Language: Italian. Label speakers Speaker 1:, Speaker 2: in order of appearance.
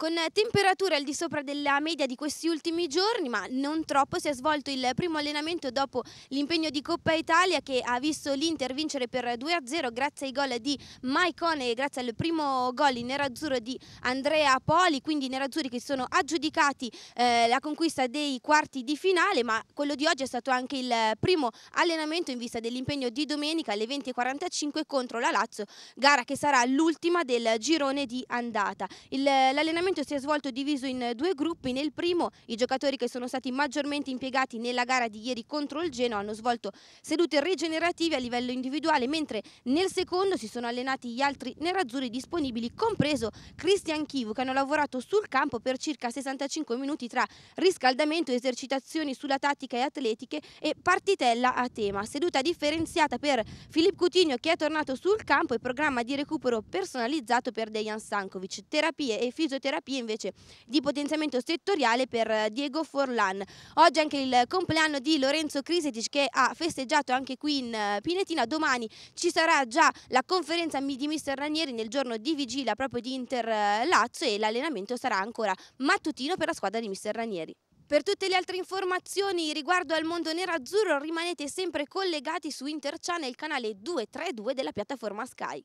Speaker 1: Con temperature al di sopra della media di questi ultimi giorni, ma non troppo, si è svolto il primo allenamento dopo l'impegno di Coppa Italia che ha visto l'Inter vincere per 2-0 grazie ai gol di Maicone e grazie al primo gol in nerazzurro di Andrea Poli, quindi i nerazzurri che sono aggiudicati eh, la conquista dei quarti di finale, ma quello di oggi è stato anche il primo allenamento in vista dell'impegno di domenica alle 20.45 contro la Lazio, gara che sarà l'ultima del girone di andata. L'allenamento appuntamento si è svolto diviso in due gruppi. Nel primo i giocatori che sono stati maggiormente impiegati nella gara di ieri contro il Genoa hanno svolto sedute rigenerative a livello individuale, mentre nel secondo si sono allenati gli altri nerazzurri disponibili, compreso Christian Chivu, che hanno lavorato sul campo per circa 65 minuti tra riscaldamento, esercitazioni sulla tattica e atletiche e partitella a tema. Seduta differenziata per Filippo Coutinho che è tornato sul campo e programma di recupero personalizzato per Dejan Sankovic. Terapie e fisioterapia terapie invece di potenziamento settoriale per eh, Diego Forlan. Oggi anche il compleanno di Lorenzo Crisetic che ha festeggiato anche qui in eh, Pinetina, domani ci sarà già la conferenza di mister Ranieri nel giorno di vigilia proprio di Inter eh, Lazio e l'allenamento sarà ancora mattutino per la squadra di mister Ranieri. Per tutte le altre informazioni riguardo al mondo nero-azzurro rimanete sempre collegati su Interchannel, il canale 232 della piattaforma Sky.